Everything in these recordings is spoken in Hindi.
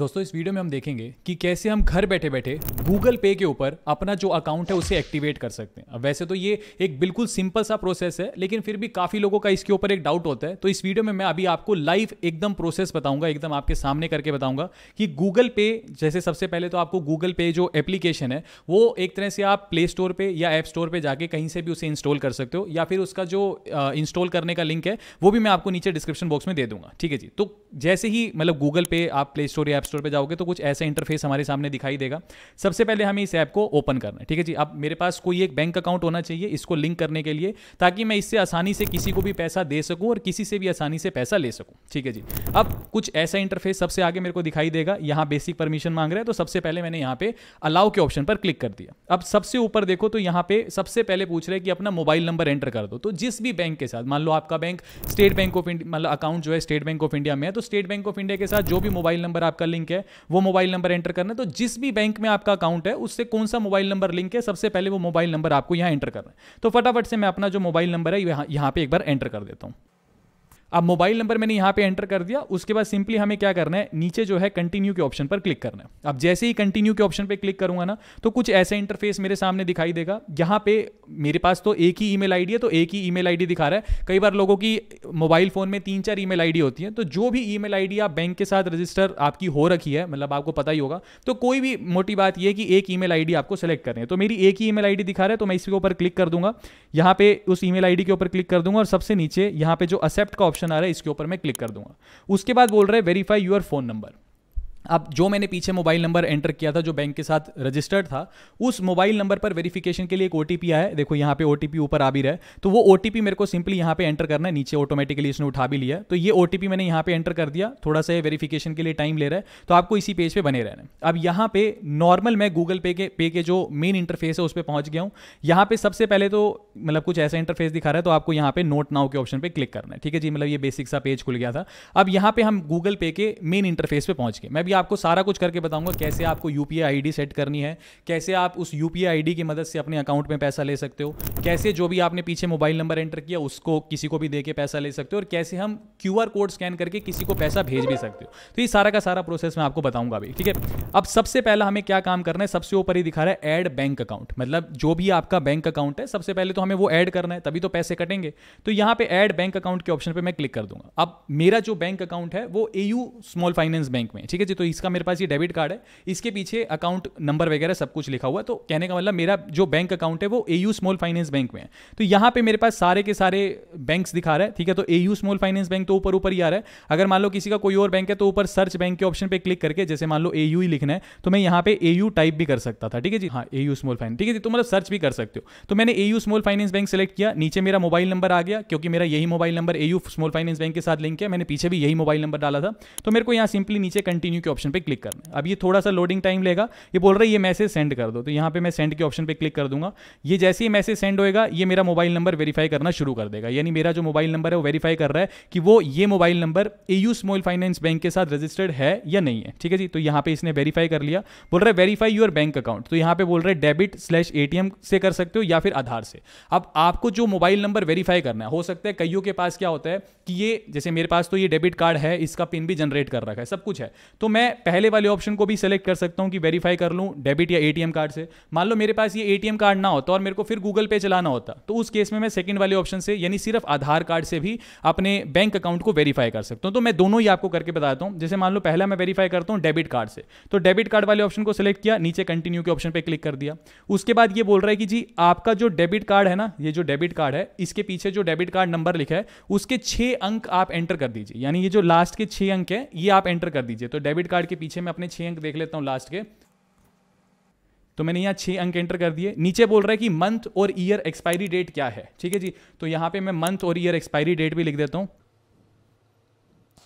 दोस्तों इस वीडियो में हम देखेंगे कि कैसे हम घर बैठे बैठे गूगल पे के ऊपर अपना जो अकाउंट है उसे एक्टिवेट कर सकते हैं वैसे तो ये एक बिल्कुल सिंपल सा प्रोसेस है लेकिन फिर भी काफ़ी लोगों का इसके ऊपर एक डाउट होता है तो इस वीडियो में मैं अभी आपको लाइव एकदम प्रोसेस बताऊंगा एकदम आपके सामने करके बताऊंगा कि गूगल पे जैसे सबसे पहले तो आपको गूगल पे जो एप्लीकेशन है वो एक तरह से आप प्ले स्टोर पर या ऐप स्टोर पर जाके कहीं से भी उसे इंस्टॉल कर सकते हो या फिर उसका जो इंस्टॉल करने का लिंक है वो भी मैं आपको नीचे डिस्क्रिप्शन बॉक्स में दे दूंगा ठीक है जी तो जैसे ही मतलब गूगल पे आप प्ले स्टोर या ऐप स्टोर पे जाओगे तो कुछ ऐसा इंटरफेस हमारे सामने दिखाई देगा सबसे पहले हमें इस ऐप को ओपन करना है ठीक है जी अब मेरे पास कोई एक बैंक अकाउंट होना चाहिए इसको लिंक करने के लिए ताकि मैं इससे आसानी से किसी को भी पैसा दे सकूँ और किसी से भी आसानी से पैसा ले सकूँ ठीक है जी अब कुछ ऐसा इंटरफेस सबसे आगे मेरे को दिखाई देगा यहाँ बेसिक परमिशन मांग रहे हैं तो सबसे पहले मैंने यहाँ पे अलाउ के ऑप्शन पर क्लिक कर दिया अब सबसे ऊपर देखो तो यहाँ पे सबसे पहले पूछ रहे हैं कि अपना मोबाइल नंबर एंटर कर दो तो जिस भी बैंक के साथ मान लो आपका bank State Bank of India मतलब अकाउंट जो है स्टेट बैंक ऑफ इंडिया में है तो तो स्टेट बैंक ऑफ इंडिया के साथ जो भी मोबाइल नंबर आपका लिंक है वो मोबाइल नंबर एंटर करना है तो जिस भी बैंक में आपका अकाउंट है उससे कौन सा मोबाइल नंबर लिंक है सबसे पहले वो मोबाइल नंबर आपको यहाँ एंटर करना है तो फटाफट से मैं अपना जो मोबाइल नंबर है यहाँ पर एक बार एंटर कर देता हूँ अब मोबाइल नंबर मैंने यहाँ पे एंटर कर दिया उसके बाद सिंपली हमें क्या करना है नीचे जो है कंटिन्यू के ऑप्शन पर क्लिक करना है अब जैसे ही कंटिन्यू के ऑप्शन पर क्लिक करूंगा ना तो कुछ ऐसे इंटरफेस मेरे सामने दिखाई देगा यहाँ पे मेरे पास तो एक ही ई मेल है तो एक ही ई मेल दिखा रहा है कई बार लोगों की मोबाइल फोन में तीन चार ई मेल होती है तो जो भी ई मेल आप बैंक के साथ रजिस्टर आपकी हो रखी है मतलब आपको पता ही होगा तो कोई भी मोटी बात यह कि एक ई मेल आपको सेलेक्ट करें तो मेरी एक ही ई मेल दिखा रहा है तो मैं इसके ऊपर क्लिक कर दूंगा यहाँ पे उस ई मेल के ऊपर क्लिक कर दूंगा और सबसे नीचे यहाँ पे जो एक्सेप्ट का ऑप्शन ऑप्शन आ रहा है इसके ऊपर मैं क्लिक कर दूंगा उसके बाद बोल रहे हैं वेरीफाई यूर फोन नंबर अब जो मैंने पीछे मोबाइल नंबर एंटर किया था जो बैंक के साथ रजिस्टर्ड था उस मोबाइल नंबर पर वेरिफिकेशन के लिए एक ओ आया है देखो यहाँ पे ओ ऊपर आ भी रहा है तो वो ओ मेरे को सिंपली यहाँ पे एंटर करना है नीचे ऑटोमेटिकली इसने उठा भी लिया तो ये ओ मैंने यहाँ पे एंटर कर दिया थोड़ा सा वेरीफिकेशन के लिए टाइम ले रहा है तो आपको इसी पेज पर पे बने रहना अब यहाँ पे नॉर्मल मैं गूगल पे के पे के जो मेन इंटरफेस है उस पर पहुँच गया हूँ यहाँ पे सबसे पहले तो मतलब कुछ ऐसा इंटरफेस दिखा रहा है तो आपको यहाँ पे नोट नाउ के ऑप्शन पर क्लिक करना है ठीक है जी मतलब ये बेसिक सा पेज खुल गया था अब यहाँ पे हम गूगल पे के मेन इंटरफेस पर पहुँच गए मैं भी आपको सारा कुछ करके बताऊंगा कैसे आपको यू पी सेट करनी है कैसे आप उस यू पी की मदद से अपने अकाउंट में पैसा ले सकते हो कैसे जो भी आपने पीछे मोबाइल नंबर एंटर किया उसको किसी को भी दे के पैसा ले सकते हो और कैसे हम क्यू कोड स्कैन करके किसी को पैसा भेज भी सकते हो तो ये सारा का सारा प्रोसेस मैं आपको बताऊंगा अभी ठीक है अब सबसे पहला हमें क्या काम करना है सबसे ऊपर ही दिखा रहा है एड बैंक अकाउंट मतलब जो भी आपका बैंक अकाउंट है सबसे पहले तो हमें वो ऐड करना है तभी तो पैसे कटेंगे तो यहाँ पे ऐड बैंक अकाउंट के ऑप्शन पे मैं क्लिक कर दूंगा अब मेरा जो बैंक अकाउंट है वो एयू स्मॉल फाइनेंस बैंक में ठीक है तो इसका मेरे पास ये डेबिट कार्ड है इसके पीछे अकाउंट नंबर वगैरह सब कुछ लिखा हुआ है तो कहने का मतलब मेरा जो बैंक अकाउंट है वो A U small finance bank में है तो यहाँ पे मेरे पास सारे के सारे बैंक दिखा रहा है ठीक है तो A U small finance bank तो ऊपर ऊपर ही आ रहा है अगर मान लो किसी का कोई और बैंक है तो ऊपर सर्च बैंक के ऑप्शन पर क्लिक करके जैसे मान लो ए यू ही लिखना है तो मैं यहाँ पे ए यू टाइप भी कर सकता था ठीक है जी हाँ ए यू स्मॉल फाइनेंस ठीक है जी तो मतलब सर्च भी कर सकते हो तो मैंने A U small finance bank select किया नीचे मेरा मोबाइल नंबर आ गया क्योंकि मेरा यही mobile number A U small finance bank के साथ लिंक है मैंने पीछे भी यही मोबाइल नंबर डाला था तो मेरे को यहाँ सिंपली नीचे कंटिन्यू ऑप्शन पे क्लिक करना है अब ये थोड़ा सा लोडिंग टाइम लेगा ये बोल रहा है ये मैसेज सेंड कर दो तो यहाँ पे मैं सेंड के ऑप्शन पे क्लिक कर दूंगा ये जैसे ही मैसेज सेंड होएगा ये मेरा मोबाइल नंबर वेरीफाई करना शुरू कर देगा यानी मेरा जो मोबाइल नंबर है वो वेरीफाई कर रहा है कि वो ये mobile number A U small finance bank के साथ रजिस्टर्ड है या नहीं है ठीक है जी तो यहाँ पे इसने वेरीफाई कर लिया बोल रहा है वेरीफाई योर बैंक अकाउंट तो यहाँ पे बोल रहे डेबिट स्लैश ए से कर सकते हो या फिर आधार से अब आपको जो मोबाइल नंबर वेरीफाई करना है हो सकता है कईयों के पास क्या होता है कि ये जैसे मेरे पास तो ये डेबिट कार्ड है इसका पिन भी जनरेट कर रखा है सब कुछ है तो मैं मैं पहले वाले ऑप्शन को भी सेलेक्ट कर सकता हूँ कि वेरीफाई कर लूँ डेबिट या एटीएम कार्ड से मान लो मेरे पास ये एटीएम कार्ड ना होता और मेरे को फिर गूगल पे चलाना होता तो उस केस में मैं सेकंड वाले ऑप्शन से यानी सिर्फ आधार कार्ड से भी अपने बैंक अकाउंट को वेरीफाई कर सकता हूँ तो मैं दोनों ही आपको करके बताता हूँ जैसे मान लो पहला मैं वेरीफाई करता हूँ डेबिट कार्ड से तो डेबिट कार्ड वाले ऑप्शन को सिलेक्ट किया नीचे कंटिन्यू के ऑप्शन पर क्लिक कर दिया उसके बाद ये बोल रहा है कि जी आपका जो डेबिट कार्ड है ना ये जो डेबिट कार्ड है इसके पीछे जो डेबिट कार्ड नंबर लिखा है उसके छह अंक आप एंटर कर दीजिए यानी ये जो लास्ट के छह अंक है ये आप एंटर कर दीजिए तो डेबिट कार्ड के पीछे मैं अपने छह अंक देख लेता हूं लास्ट के तो मैंने यहां छह अंक एंटर कर दिए नीचे बोल रहा है कि मंथ और ईयर एक्सपायरी डेट क्या है ठीक है जी तो यहां पे मैं मंथ और ईयर एक्सपायरी डेट भी लिख देता हूं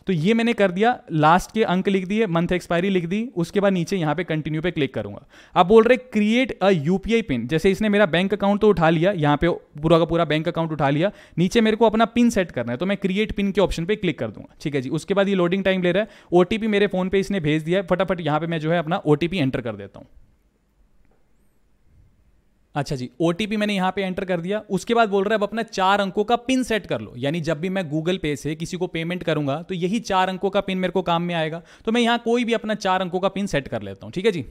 तो ये मैंने कर दिया लास्ट के अंक लिख दिए मंथ एक्सपायरी लिख दी उसके बाद नीचे यहाँ पे कंटिन्यू पे क्लिक करूंगा आप बोल रहे क्रिएट अ यूपीआई पिन जैसे इसने मेरा बैंक अकाउंट तो उठा लिया यहाँ पे पूरा का पूरा बैंक अकाउंट उठा लिया नीचे मेरे को अपना पिन सेट करना है तो मैं क्रिएट पिन के ऑप्शन पर क्लिक कर दूंगा ठीक है जी उसके बाद ये लोडिंग टाइम ले रहा है ओटीपी मेरे फोन पर इसने भेज दिया है फटाफट यहाँ पे मैं जो है अपना ओटीपी एंटर कर देता हूँ अच्छा जी ओ मैंने यहाँ पे एंटर कर दिया उसके बाद बोल रहा है अब अपना चार अंकों का पिन सेट कर लो यानी जब भी मैं गूगल पे से किसी को पेमेंट करूंगा तो यही चार अंकों का पिन मेरे को काम में आएगा तो मैं यहाँ कोई भी अपना चार अंकों का पिन सेट कर लेता हूँ ठीक है जी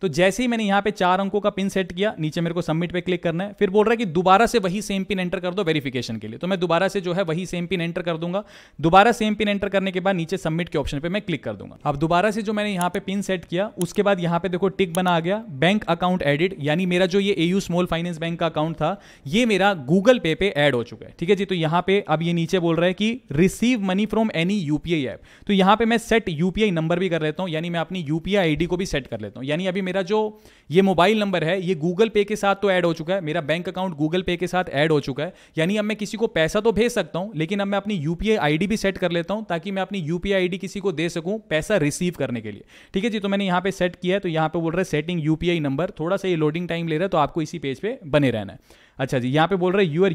तो जैसे ही मैंने यहाँ पे चार अंकों का पिन सेट किया नीचे मेरे को सबमिट पे क्लिक करना है फिर बोल रहा है कि दोबारा से वही सेम पिन एंटर कर दो वेरिफिकेशन के लिए तो मैं दोबारा से जो है वही सेम पिन एंटर कर दूंगा दोबारा सेम पिन एंटर करने के बाद नीचे सबमिट के ऑप्शन पर मैं क्लिक कर दूंगा अब दोबारा से जो मैंने यहां पर पिन सेट किया उसके बाद यहाँ पे देखो टिक बना आ गया बैंक अकाउंट एडिट यानी मेरा जो ये एयू स्मॉल फाइनेंस बैंक का अकाउंट था ये मेरा गूगल पे पे एड हो चुका है ठीक है जी तो यहाँ पे अब ये नीचे बोल रहा है कि receive money from any UPI app तो यहाँ पर मैं सेट यूपीआई नंबर भी कर लेता हूँ यानी मैं अपनी यूपीआई आईडी को भी सेट कर लेता हूँ यानी अभी मेरा जो ये मोबाइल नंबर है ये गूगल पे के साथ तो ऐड हो चुका है मेरा बैंक अकाउंट गूगल पे के साथ ऐड हो चुका है यानी अब मैं किसी को पैसा तो भेज सकता हूँ लेकिन अब मैं अपनी यू पी भी सेट कर लेता हूँ ताकि मैं अपनी यू पी किसी को दे सकूँ पैसा रिसीव करने के लिए ठीक है जी तो मैंने यहाँ पे सेट किया है तो यहाँ पे बोल रहा है सेटिंग यू नंबर थोड़ा सा ये लोडिंग टाइम ले रहा है तो आपको इसी पेज पर बने रहना है अच्छा जी यहाँ पे बोल रहे हैं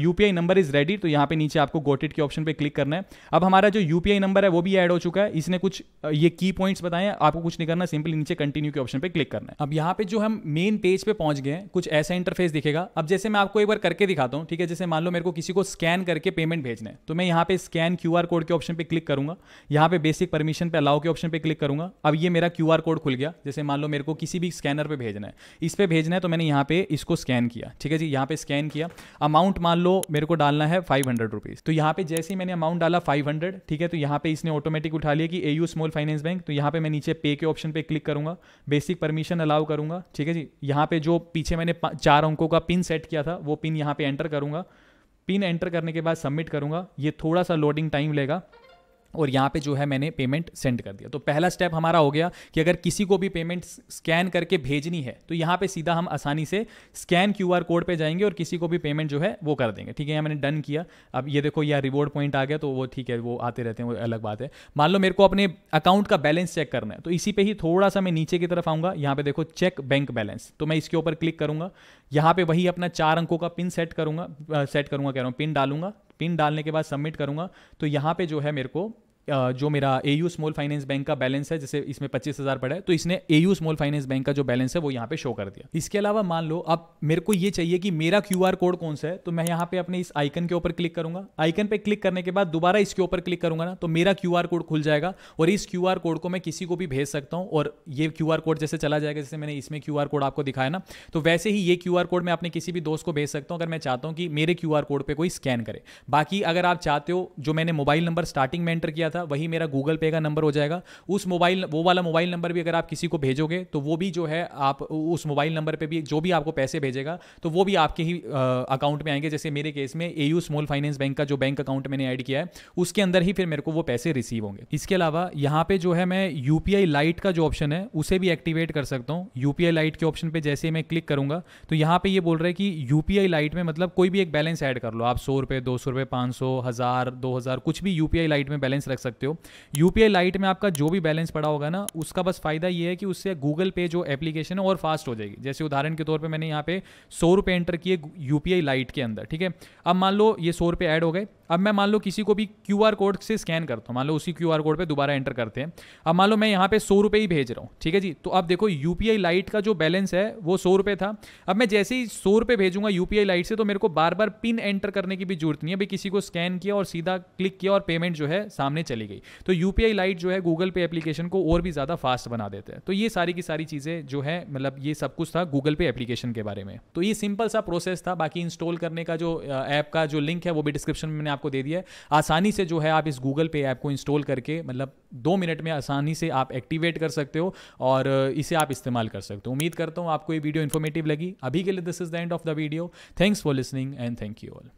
your P I number is ready तो यहाँ पे नीचे आपको गोटेड के ऑप्शन पे क्लिक करना है अब हमारा जो यू पी आई नंबर है वो भी ऐड हो चुका है इसने कुछ ये की पॉइंट्स बताए आपको कुछ नहीं करना सिंपली नीचे कंटिन्यू के ऑप्शन पे क्लिक करना है अब यहाँ पे जो हम मेन पेज पे पहुंच गए कुछ ऐसा इंटरफेस दिखेगा अब जैसे मैं आपको एक बार करके दिखाता हूँ ठीक है जैसे मान लो मेरे को किसी को स्कैन करके पेमेंट भेजना है तो मैं यहाँ पे स्कैन क्यू कोड के ऑप्शन पे क्लिक करूंगा यहाँ पे बेसिक परमिशन पे अलाउ के ऑप्शन पे क्लिक करूंगा अब ये मेरा क्यू कोड खुल गया जैसे मान लो मेरे को किसी भी स्कैनर पर भेजना है इस पर भेजना है तो मैंने यहाँ पे इसको स्कैन किया ठीक है जी यहाँ पे स्कैन किया अमाउंट मान लो मेरे को डालना है फाइव हंड्रेड रुपीज़ तो यहाँ पे जैसे ही मैंने अमाउंट डाला फाइव हंड्रेड ठीक है तो यहाँ पे इसने ऑटोमेटिक उठा लिया कि A U small finance bank तो यहाँ पे मैं नीचे पे के ऑप्शन पे क्लिक करूँगा बेसिक परमिशन अलाउ करूँगा ठीक है जी यहाँ पे जो पीछे मैंने चार अंकों का पिन सेट किया था वो पिन यहाँ पे एंटर करूँगा पिन एंटर करने के बाद सबमिट करूँगा ये थोड़ा सा लोडिंग टाइम लेगा और यहाँ पे जो है मैंने पेमेंट सेंड कर दिया तो पहला स्टेप हमारा हो गया कि अगर किसी को भी पेमेंट स्कैन करके भेजनी है तो यहाँ पे सीधा हम आसानी से स्कैन क्यू आर कोड पर जाएंगे और किसी को भी पेमेंट जो है वो कर देंगे ठीक है यहाँ मैंने डन किया अब ये देखो यह रिवॉर्ड पॉइंट आ गया तो वो ठीक है वो आते रहते हैं वो अलग बात है मान लो मेरे को अपने अकाउंट का बैलेंस चेक करना है तो इसी पर ही थोड़ा सा मैं नीचे की तरफ आऊँगा यहाँ पे देखो चेक बैंक बैलेंस तो मैं इसके ऊपर क्लिक करूँगा यहाँ पे वही अपना चार अंकों का पिन सेट करूँगा सेट करूँगा कह रहा हूँ पिन डालूंगा पिन डालने के बाद सबमिट करूंगा तो यहां पे जो है मेरे को जो मेरा A U small finance bank का बैलेंस है जैसे इसमें पच्चीस हज़ार पड़ा है तो इसने A U small finance bank का जो बैलेंस है वो यहाँ पे शो कर दिया इसके अलावा मान लो अब मेरे को ये चाहिए कि मेरा क्यू आर कोड कौन सा है तो मैं यहाँ पे अपने इस आइकन के ऊपर क्लिक करूंगा आइकन पे क्लिक करने के बाद दोबारा इसके ऊपर क्लिक करूंगा ना तो मेरा क्यू आर कोड खुल जाएगा और इस क्यू आर कोड को मैं किसी को भी भेज सकता हूँ और ये क्यू आर कोड जैसे चला जाएगा जैसे मैंने इसमें क्यू आर कोड आपको दिखाया ना तो वैसे ही ये क्यू आर कोड मैं अपने किसी भी दोस्त को भेज सकता हूँ अगर मैं चाहता हूँ कि मेरे क्यू आर कोड पर कोई स्कैन करे बाकी अगर आप चाहते हो जो मैंने मोबाइल नंबर स्टार्टिंग में एंटर किया था था वही मेरा गूगल पे का नंबर हो जाएगा उस मोबाइल वो वाला मोबाइल नंबर भी अगर आप किसी को भेजोगे तो वो भी जो है आप उस मोबाइल नंबर पर भी जो भी आपको पैसे भेजेगा तो वो भी आपके ही अकाउंट में आएंगे जैसे मेरे केस में A U small finance bank का जो बैंक अकाउंट मैंने ऐड किया है उसके अंदर ही फिर मेरे को वो पैसे रिसीव होंगे इसके अलावा यहाँ पे जो है मैं यू पी लाइट का जो ऑप्शन है उसे भी एक्टिवेट कर सकता हूँ यू पी लाइट के ऑप्शन पर जैसे ही मैं क्लिक करूँगा तो यहाँ पे ये बोल रहा है कि यू पी लाइट में मतलब कोई भी एक बैलेंस ऐड कर लो आप सौ रुपये दो सौ रुपये पाँच सौ हज़ार दो हज़ार कुछ भी यू पी लाइट में बैलेंस रख सकते हो यूपीआई लाइट में आपका जो भी बैलेंस पड़ा होगा ना उसका बस फायदा ये है कि उससे गूगल पे जो एप्लीकेशन है और फास्ट हो जाएगी जैसे उदाहरण के तौर पर मैंने यहाँ पे सौ रुपये एंटर किए यूपीआई लाइट के अंदर ठीक है अब मान लो ये सौ रुपये ऐड हो गए अब मैं मान लो किसी को भी क्यू कोड से स्कैन करता हूँ मान लो उसी क्यू कोड पर दोबारा एंटर करते हैं अब मान लो मैं यहाँ पे सौ रुपये ही भेज रहा हूँ ठीक है जी तो अब देखो यू लाइट का जो बैलेंस है वो सौ रुपये था अब मैं जैसे ही सौ रुपये भेजूंगा यू लाइट से तो मेरे को बार बार पिन एंटर करने की भी जरूरत नहीं है भाई किसी को स्कैन किया और सीधा क्लिक किया और पेमेंट जो है सामने चली गई तो यू लाइट जो है गूगल पे एप्लीकेशन को और भी ज़्यादा फास्ट बना देते हैं तो ये सारी की सारी चीज़ें जो है मतलब ये सब कुछ था गूगल पे एप्लीकेशन के बारे में तो ये सिंपल सा प्रोसेस था बाकी इंस्टॉल करने का जो ऐप का जो लिंक है वो भी डिस्क्रिप्शन में मैंने आपको दे दिया है आसानी से जो है आप इस गूगल पे ऐप को इंस्टॉल करके मतलब दो मिनट में आसानी से आप एक्टिवेट कर सकते हो और इसे आप इस्तेमाल कर सकते हो उम्मीद करता हूँ आपको ये वीडियो इन्फॉर्मेटिव लगी अभी के लिए this is the end of the video thanks for listening and thank you all